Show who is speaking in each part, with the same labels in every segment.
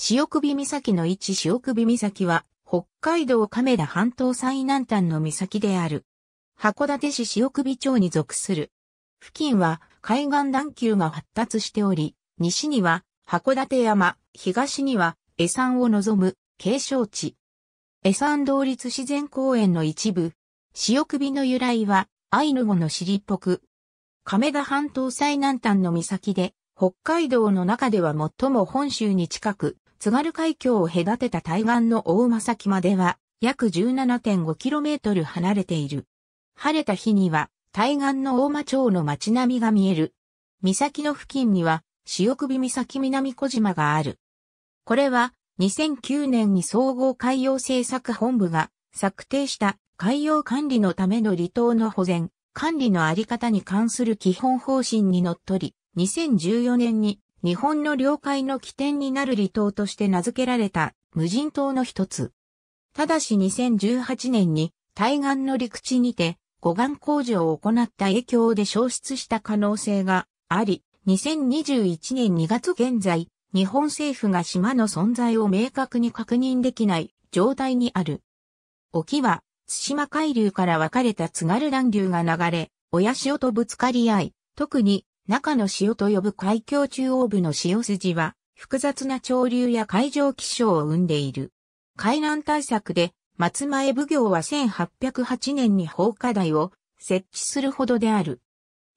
Speaker 1: 潮首岬の位置潮首岬は、北海道亀田半島最南端の岬である。函館市潮首町に属する。付近は海岸段丘が発達しており、西には函館山、東には江山を望む景勝地。江山同立自然公園の一部、潮首の由来はアイヌ語の尻っぽく。亀田半島最南端の岬で、北海道の中では最も本州に近く、津軽海峡を隔てた対岸の大間崎までは約 17.5km 離れている。晴れた日には対岸の大間町の街並みが見える。岬の付近には潮首岬南小島がある。これは2009年に総合海洋政策本部が策定した海洋管理のための離島の保全、管理のあり方に関する基本方針にのっとり、2014年に日本の領海の起点になる離島として名付けられた無人島の一つ。ただし2018年に対岸の陸地にて護岸工事を行った影響で消失した可能性があり、2021年2月現在、日本政府が島の存在を明確に確認できない状態にある。沖は、津島海流から分かれた津軽暖流が流れ、親潮とぶつかり合い、特に中の潮と呼ぶ海峡中央部の潮筋は、複雑な潮流や海上気象を生んでいる。海難対策で、松前奉行は1808年に放火台を設置するほどである。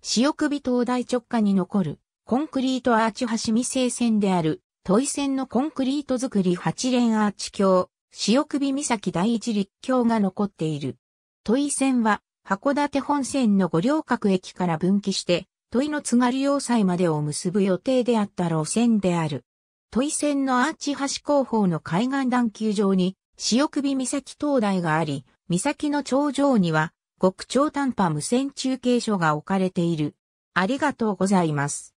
Speaker 1: 潮首灯台直下に残る、コンクリートアーチ橋未成線である、都井線のコンクリート作り八連アーチ橋、潮首岬第一陸橋が残っている。都井線は、函館本線の五稜郭駅から分岐して、問いの津軽要塞までを結ぶ予定であった路線である。問い線のアーチ橋後方の海岸段丘上に、潮首岬灯台があり、岬の頂上には、極超短波無線中継所が置かれている。ありがとうございます。